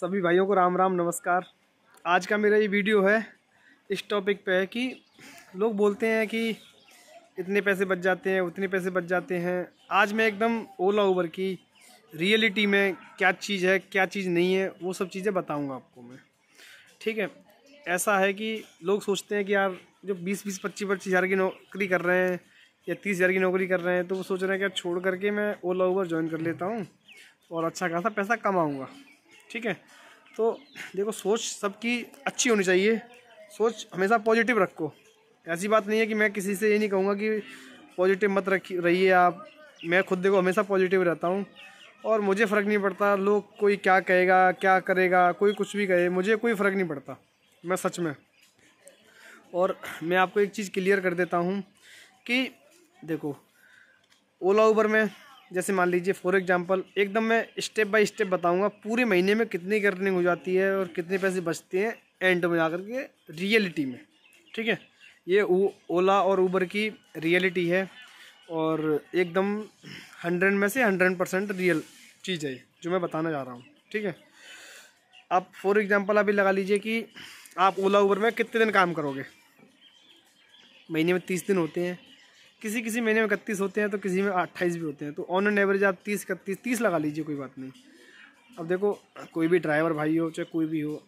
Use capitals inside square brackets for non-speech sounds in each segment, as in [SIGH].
सभी भाइयों को राम राम नमस्कार आज का मेरा ये वीडियो है इस टॉपिक पे है कि लोग बोलते हैं कि इतने पैसे बच जाते हैं उतने पैसे बच जाते हैं आज मैं एकदम ओला उबर की रियलिटी में क्या चीज़ है क्या चीज़ नहीं है वो सब चीज़ें बताऊँगा आपको मैं ठीक है ऐसा है कि लोग सोचते हैं कि यार जो बीस बीस पच्चीस पच्चीस हज़ार की नौकरी कर रहे हैं या तीस हज़ार की नौकरी कर रहे हैं तो वो सोच रहे हैं कि यार छोड़ करके मैं ओला उबर ज्वाइन कर लेता हूँ और अच्छा खासा पैसा कमाऊँगा ठीक है तो देखो सोच सबकी अच्छी होनी चाहिए सोच हमेशा पॉजिटिव रखो ऐसी बात नहीं है कि मैं किसी से ये नहीं कहूँगा कि पॉजिटिव मत रखी रहिए आप मैं खुद देखो हमेशा पॉजिटिव रहता हूँ और मुझे फ़र्क नहीं पड़ता लोग कोई क्या कहेगा क्या करेगा कोई कुछ भी कहे मुझे कोई फ़र्क नहीं पड़ता मैं सच में और मैं आपको एक चीज़ क्लियर कर देता हूँ कि देखो ओला उबर में जैसे मान लीजिए फॉर एग्ज़ाम्पल एकदम मैं स्टेप बाय स्टेप बताऊंगा पूरे महीने में कितनी अर्निंग हो जाती है और कितने पैसे बचते हैं एंड में जाकर के रियलिटी में ठीक है ये ओला और ऊबर की रियलिटी है और एकदम हंड्रेड में से हंड्रेड परसेंट रियल चीज़ है जो मैं बताना चाह रहा हूँ ठीक है आप फॉर एग्ज़ाम्पल अभी लगा लीजिए कि आप ओला ऊबर में कितने दिन काम करोगे महीने में तीस दिन होते हैं किसी किसी महीने में इकतीस होते हैं तो किसी में अट्ठाईस भी होते हैं तो ऑन एन एवरेज आप तीस इकतीस तीस लगा लीजिए कोई बात नहीं अब देखो कोई भी ड्राइवर भाई हो चाहे कोई भी हो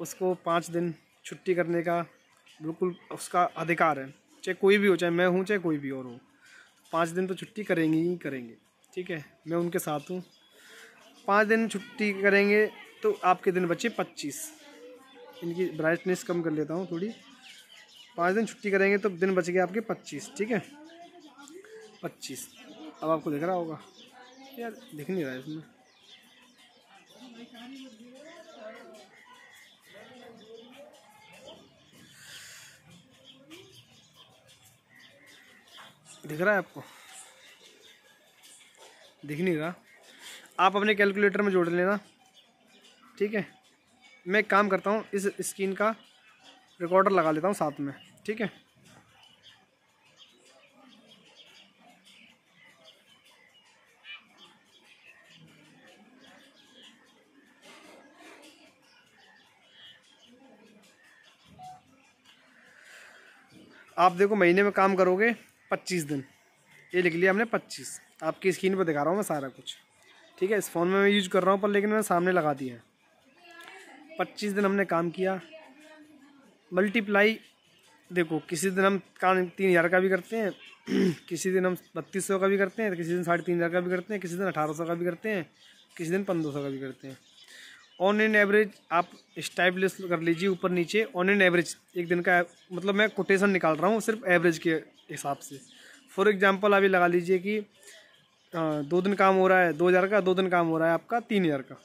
उसको पाँच दिन छुट्टी करने का बिल्कुल उसका अधिकार है चाहे कोई भी हो चाहे मैं हूँ चाहे कोई भी और हो पाँच दिन तो छुट्टी करेंगे ही करेंगे ठीक है मैं उनके साथ हूँ पाँच दिन छुट्टी करेंगे तो आपके दिन बचे पच्चीस इनकी ब्राइटनेस कम कर लेता हूँ थोड़ी पाँच दिन छुट्टी करेंगे तो दिन बच गए आपके पच्चीस ठीक है पच्चीस अब आपको दिख रहा होगा यार दिख नहीं रहा है इसमें दिख रहा है आपको दिख नहीं रहा आप अपने कैलकुलेटर में जोड़ लेना ठीक है मैं काम करता हूँ इस स्क्रीन का रिकॉर्डर लगा लेता हूँ साथ में ठीक है आप देखो महीने में काम करोगे पच्चीस दिन ये लिख लिया हमने पच्चीस आपकी स्क्रीन पर दिखा रहा हूँ मैं सारा कुछ ठीक है इस फ़ोन में मैं यूज कर रहा हूँ पर लेकिन मैंने सामने लगा दिया है पच्चीस दिन हमने काम किया मल्टीप्लाई देखो किसी दिन हम काम तीन हज़ार का भी करते हैं [CLEARS THROAT] किसी दिन हम बत्तीस सौ का भी करते हैं किसी दिन साढ़े तीन हज़ार का भी करते हैं किसी दिन अठारह सौ का भी करते हैं किसी दिन पंद्रह सौ का भी करते हैं ऑन एन एवरेज आप स्टाइप कर लीजिए ऊपर नीचे ऑन एन एवरेज एक दिन का मतलब मैं कोटेशन निकाल रहा हूँ सिर्फ एवरेज के हिसाब से फॉर एग्जाम्पल अभी लगा लीजिए कि दो दिन काम हो रहा है दो हज़ार का दो दिन काम हो रहा है आपका तीन हज़ार का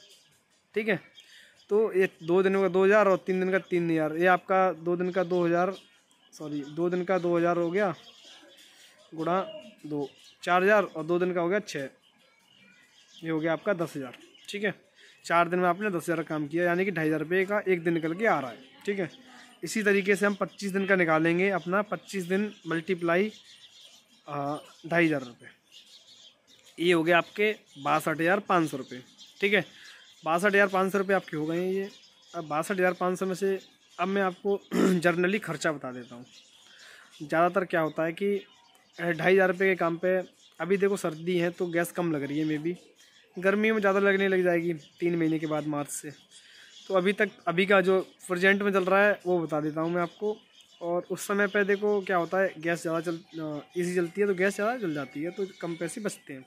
ठीक है तो ये दो दिनों का दो हज़ार और तीन दिन का तीन हज़ार ये आपका दो दिन का दो हज़ार सॉरी दो दिन का दो हज़ार हो गया गुणा दो चार हज़ार और दो दिन का हो गया छः ये हो गया आपका दस हज़ार ठीक है चार दिन में आपने दस हज़ार काम किया यानी कि ढाई हज़ार रुपये का एक दिन निकल के आ रहा है ठीक है इसी तरीके से हम पच्चीस दिन का निकालेंगे अपना पच्चीस दिन मल्टीप्लाई ढाई हज़ार रुपये ये हो गया आपके बासठ हज़ार पाँच सौ रुपये ठीक है बासठ हज़ार पाँच सौ रुपये आपके हो गए हैं ये अब बासठ हज़ार पाँच सौ में से अब मैं आपको जर्नली [CLEARS THROAT] खर्चा बता देता हूँ ज़्यादातर क्या होता है कि ढाई हज़ार रुपये के काम पे अभी देखो सर्दी है तो गैस कम लग रही है मे भी गर्मी में ज़्यादा लगने लग जाएगी तीन महीने के बाद मार्च से तो अभी तक अभी का जो प्रजेंट में चल रहा है वो बता देता हूँ मैं आपको और उस समय पर देखो क्या होता है गैस ज़्यादा चल ईजी चलती है तो गैस ज़्यादा चल जाती है तो कम पैसे बचते हैं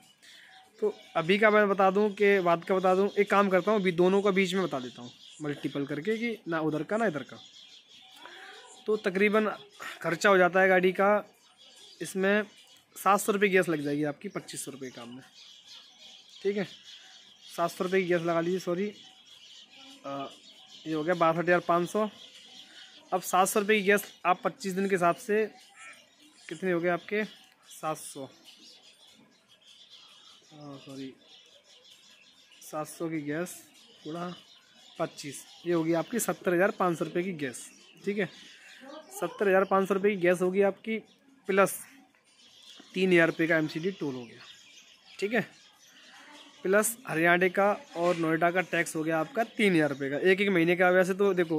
तो अभी का मैं बता दूँ कि बाद का बता दूँ एक काम करता हूँ अभी दोनों का बीच में बता देता हूँ मल्टीपल करके कि ना उधर का ना इधर का तो तकरीबन खर्चा हो जाता है गाड़ी का इसमें सात सौ रुपये गैस लग जाएगी आपकी पच्चीस सौ रुपये काम में ठीक है सात सौ रुपये की गैस लगा लीजिए सॉरी ये हो गया बासठ हज़ार पाँच सौ अब सात सौ रुपये की गैस आप पच्चीस दिन के हिसाब से कितने हो गए आपके सात सौ सॉरी सात सौ की गैस थोड़ा पच्चीस ये होगी आपकी सत्तर हज़ार पाँच सौ रुपये की गैस ठीक है सत्तर हज़ार पाँच सौ रुपये की गैस होगी आपकी प्लस तीन हज़ार रुपये का एम सी डी टोल हो गया ठीक है प्लस हरियाणा का और नोएडा का टैक्स हो गया आपका तीन हज़ार रुपये का एक एक महीने का वैसे तो देखो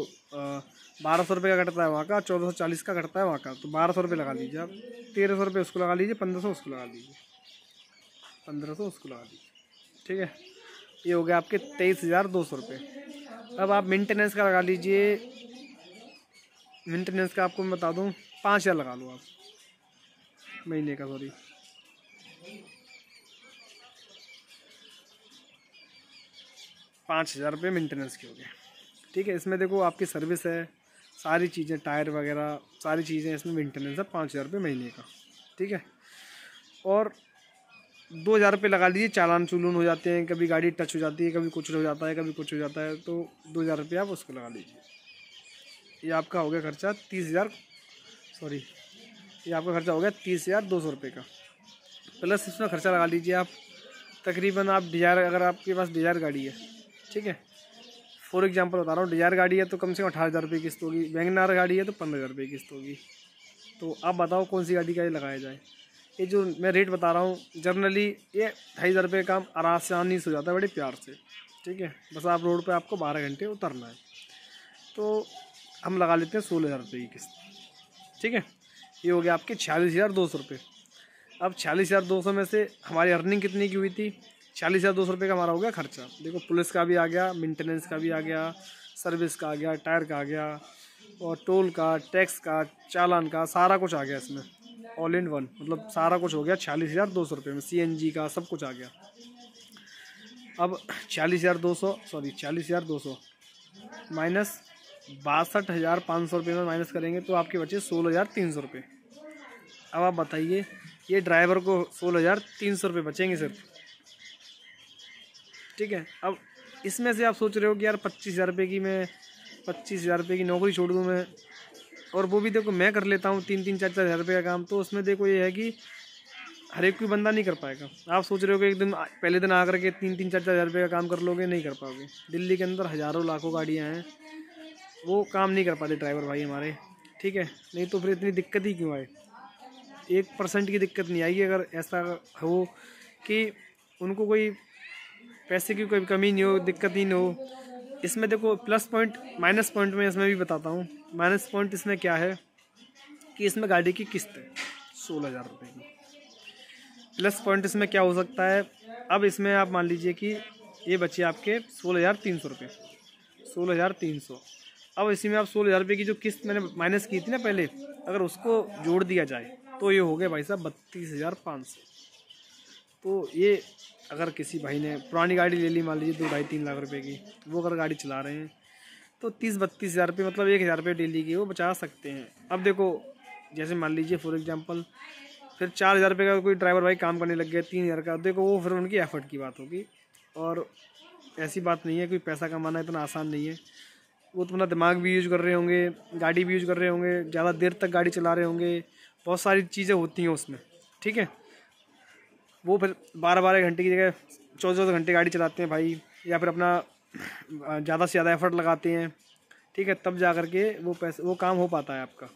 बारह सौ रुपये का कटता है वहाँ का चौदह सौ चालीस का कटता है वहाँ का तो बारह सौ रुपये लगा लीजिए आप तेरह सौ रुपये उसको लगा लीजिए पंद्रह सौ उसको लगा लीजिए पंद्रह सौ उसको लगा लीजिए ठीक है ये हो गया आपके तेईस हज़ार दो सौ रुपये अब आप मेंटेनेंस का लगा लीजिए मेंटेनेंस का आपको मैं बता दूँ पाँच हज़ार लगा लो आप महीने का सॉरी पाँच हज़ार रुपये मेंटेनेंस के हो गए ठीक है इसमें देखो आपकी सर्विस है सारी चीज़ें टायर वगैरह सारी चीज़ें इसमें मेंटेनेंस है पाँच हज़ार रुपये महीने का ठीक है और दो हज़ार रुपये लगा लीजिए चालान चुलून हो जाते हैं कभी गाड़ी टच हो जाती है कभी कुछ हो जाता है कभी कुछ हो जाता है तो दो हज़ार रुपये आप उसको लगा लीजिए ये आपका हो गया खर्चा तीस हज़ार सॉरी ये आपका खर्चा हो गया तीस हज़ार दो सौ रुपये का प्लस इसमें खर्चा लगा लीजिए आप तकरीबन आप डिज़ायर अगर आपके पास डिज़ायर गाड़ी है ठीक है फॉर एग्जाम्पल बता रहा हूँ डिजायर गाड़ी है तो कम से कम अठारह हज़ार रुपये किस्त होगी वैंगनार गाड़ी है तो पंद्रह हज़ार रुपये किस्त होगी तो आप बताओ कौन सी गाड़ी का ये लगाया जाए ये जो मैं रेट बता रहा हूँ जनरली ये ढाई हज़ार रुपये काम आराम से हो जाता है बड़े प्यार से ठीक है बस आप रोड पे आपको बारह घंटे उतरना है तो हम लगा लेते हैं सोलह हज़ार रुपये की किस्त ठीक है ये हो गया आपके छियालीस हज़ार दो सौ रुपये अब छियालीस हज़ार दो सौ में से हमारी अर्निंग कितनी की हुई थी चालीस हज़ार दो सौ रुपये का हमारा हो गया खर्चा देखो पुलिस का भी आ गया मेंटेनेंस का भी आ गया सर्विस का आ गया टायर का आ गया और टोल का टैक्स का चालान का सारा कुछ आ गया इसमें ऑल इन वन मतलब सारा कुछ हो गया छियालीस हज़ार दो सौ रुपये में सी का सब कुछ आ गया अब छियालीस हज़ार दो सौ सॉरी चालीस हज़ार दो सौ माइनस बासठ हज़ार पाँच सौ रुपये में माइनस करेंगे तो आपके बचे सोलह हज़ार तीन सौ रुपये अब आप बताइए ये ड्राइवर को सोलह हज़ार तीन सौ रुपये बचेंगे सिर्फ ठीक है अब इसमें से आप सोच रहे हो कि यार पच्चीस हज़ार रुपये की मैं पच्चीस हज़ार रुपये की नौकरी छोड़ दूँ मैं और वो भी देखो मैं कर लेता हूँ तीन तीन चार चार हज़ार रुपये का काम तो उसमें देखो ये है कि हर एक कोई बंदा नहीं कर पाएगा आप सोच रहे हो कि एक दिन पहले दिन आकर के तीन तीन चार चार हज़ार रुपये का काम कर लोगे नहीं कर पाओगे दिल्ली के अंदर हज़ारों लाखों गाड़ियाँ हैं वो काम नहीं कर पाते ड्राइवर भाई हमारे ठीक है नहीं तो फिर इतनी दिक्कत ही क्यों आए एक परसेंट की दिक्कत नहीं आएगी अगर ऐसा हो कि उनको कोई पैसे की कोई कमी नहीं हो दिक्कत ही नहीं हो इसमें देखो प्लस पॉइंट माइनस पॉइंट में इसमें भी बताता हूँ माइनस पॉइंट इसमें क्या है कि इसमें गाड़ी की किस्त है सोलह हज़ार रुपये की प्लस पॉइंट इसमें क्या हो सकता है अब इसमें आप मान लीजिए कि ये बचे आपके सोलह हज़ार तीन सौ रुपये सोलह हज़ार तीन सौ अब इसी में आप सोलह हज़ार रुपये की जो किस्त मैंने माइनस की थी ना पहले अगर उसको जोड़ दिया जाए तो ये हो गया भाई साहब बत्तीस हज़ार पाँच सौ तो ये अगर किसी भाई ने पुरानी गाड़ी ले ली मान लीजिए दो ढाई तीन लाख रुपए की वो अगर गाड़ी चला रहे हैं तो तीस बत्तीस हज़ार रुपये मतलब एक हज़ार रुपये डेली की वो बचा सकते हैं अब देखो जैसे मान लीजिए फॉर एग्जांपल फिर चार हज़ार रुपये का कोई ड्राइवर भाई काम करने लग गया तीन हज़ार का देखो वो फिर उनकी एफर्ट की बात होगी और ऐसी बात नहीं है कोई पैसा कमाना इतना आसान नहीं है वो तो अपना दिमाग भी यूज कर रहे होंगे गाड़ी भी यूज कर रहे होंगे ज़्यादा देर तक गाड़ी चला रहे होंगे बहुत सारी चीज़ें होती हैं उसमें ठीक है वो फिर बारह बारह घंटे की जगह चौदह चौदह घंटे गाड़ी चलाते हैं भाई या फिर अपना ज़्यादा से ज़्यादा एफर्ट लगाते हैं ठीक है तब जा कर के वो पैसे वो काम हो पाता है आपका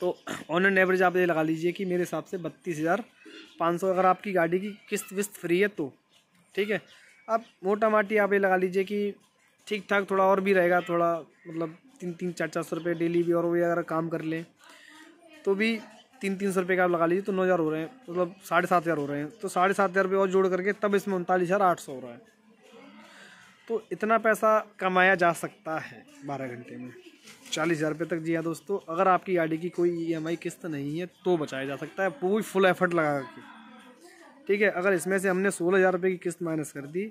तो ऑन एंड एवरेज आप ये लगा लीजिए कि मेरे हिसाब से बत्तीस हज़ार पाँच सौ अगर आपकी गाड़ी की किस्त विस्त फ्री है तो ठीक है अब मोटा माटी आप ये लगा लीजिए कि ठीक ठाक थोड़ा और भी रहेगा थोड़ा मतलब तीन तीन चार चार सौ रुपये डेली भी और भी अगर काम कर लें तो भी तीन तीन सौ रुपये का आप लगा लीजिए तो नौ हज़ार हो रहे हैं मतलब साढ़े सात हज़ार हो रहे हैं तो साढ़े सात हज़ार रुपये और जोड़ करके तब इसमें उनतालीस हज़ार आठ सौ हो रहा है तो इतना पैसा कमाया जा सकता है बारह घंटे में चालीस हज़ार रुपये तक जी हाँ दोस्तों अगर आपकी गाड़ी की कोई ई e किस्त नहीं है तो बचाया जा सकता है पूरी फुल एफर्ट लगा के ठीक है अगर इसमें से हमने सोलह हज़ार रुपये की किस्त माइनस कर दी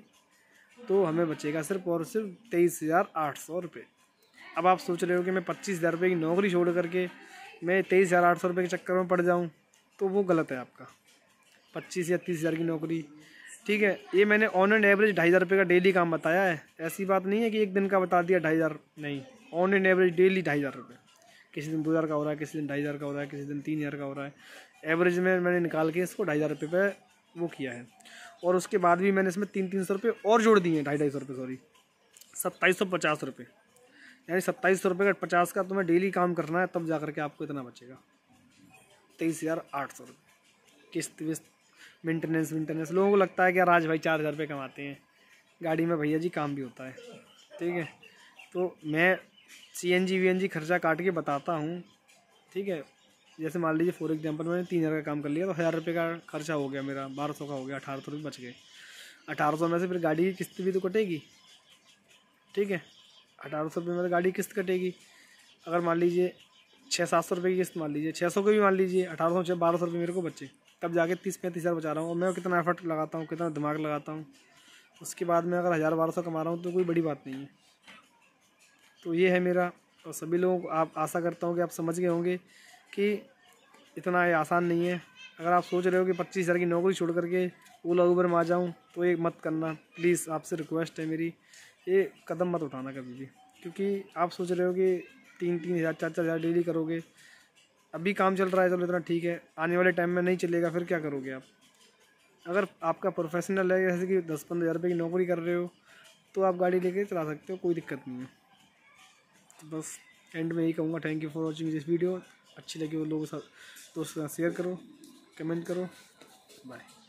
तो हमें बचेगा सिर्फ और सिर्फ तेईस हज़ार आठ सौ रुपये अब आप सोच रहे हो कि मैं पच्चीस हज़ार रुपये की नौकरी छोड़ करके मैं तेईस हज़ार आठ सौ रुपये के चक्कर में पड़ जाऊँ तो वो गलत है आपका पच्चीस या तीस हज़ार की नौकरी ठीक है ये मैंने ऑन एंड एवरेज ढाई हज़ार रुपये का डेली काम बताया है ऐसी बात नहीं है कि एक दिन का बता दिया ढाई हज़ार नहीं ऑन एंड एवरेज डेली ढाई हज़ार रुपये किसी दिन दो हज़ार का हो रहा है किसी दिन ढाई हज़ार का हो रहा है किसी दिन तीन हज़ार का हो रहा है एवरेज में मैंने निकाल के इसको ढाई हज़ार रुपये पे वो किया है और उसके बाद भी मैंने इसमें तीन तीन सौ रुपये और जोड़ दिए हैं ढाई ढाई सौ रुपये सॉरी सत्ताईस सौ पचास रुपये यानी सत्ताईस सौ रुपये का पचास का तुम्हें डेली काम करना है तब जा करके आपको इतना बचेगा तेईस हज़ार आठ सौ रुपये किस्त विस्त मेंटेनेंस वेंटेनेंस लोगों को लगता है कि यार आज भाई चार हज़ार रुपये कमाते हैं गाड़ी में भैया जी काम भी होता है ठीक है तो मैं C N G V N G खर्चा काट के बताता हूँ ठीक है जैसे मान लीजिए फॉर एग्जांपल मैंने तीन हज़ार का काम कर लिया तो हज़ार रुपये का खर्चा हो गया मेरा बारह सौ का हो गया अठारह सौ रुपये बच गए अठारह सौ में से फिर गाड़ी की किस्त भी तो कटेगी ठीक है अठारह सौ रुपये मेरी तो गाड़ी किस्त कटेगी अगर मान लीजिए छः सात सौ रुपये की किस्त मान लीजिए छः सौ की भी मान लीजिए अठारह सौ छः बारह सौ रुपये मेरे को बचे तब जाके तीस पैंतीस हज़ार बचा रहा हूँ और मैं कितना एफर्ट लगाता हूँ कितना दिमाग लगाता हूँ उसके बाद में अगर हज़ार बारह सौ कमा रहा हूँ तो कोई बड़ी बात नहीं है तो ये है मेरा और सभी लोगों को आप आशा करता हूँ कि आप समझ गए होंगे कि इतना ये आसान नहीं है अगर आप सोच रहे हो कि पच्चीस हज़ार की नौकरी छोड़ करके ओला उबर में आ जाऊँ तो ये मत करना प्लीज़ आपसे रिक्वेस्ट है मेरी ये कदम मत उठाना कभी भी क्योंकि आप सोच रहे हो कि तीन तीन हज़ार चार चार हज़ार डेली करोगे अभी काम चल रहा है चलो इतना ठीक है आने वाले टाइम में नहीं चलेगा फिर क्या करोगे आप अगर आपका प्रोफेशनल है जैसे कि दस पंद्रह हज़ार रुपये की नौकरी कर रहे हो तो आप गाड़ी लेके चला सकते हो कोई दिक्कत नहीं है तो बस एंड में यही कहूँगा thank you for watching this video अच्छी लगी वो लोगों के साथ दोस्तों के साथ शेयर करो कमेंट करो बाय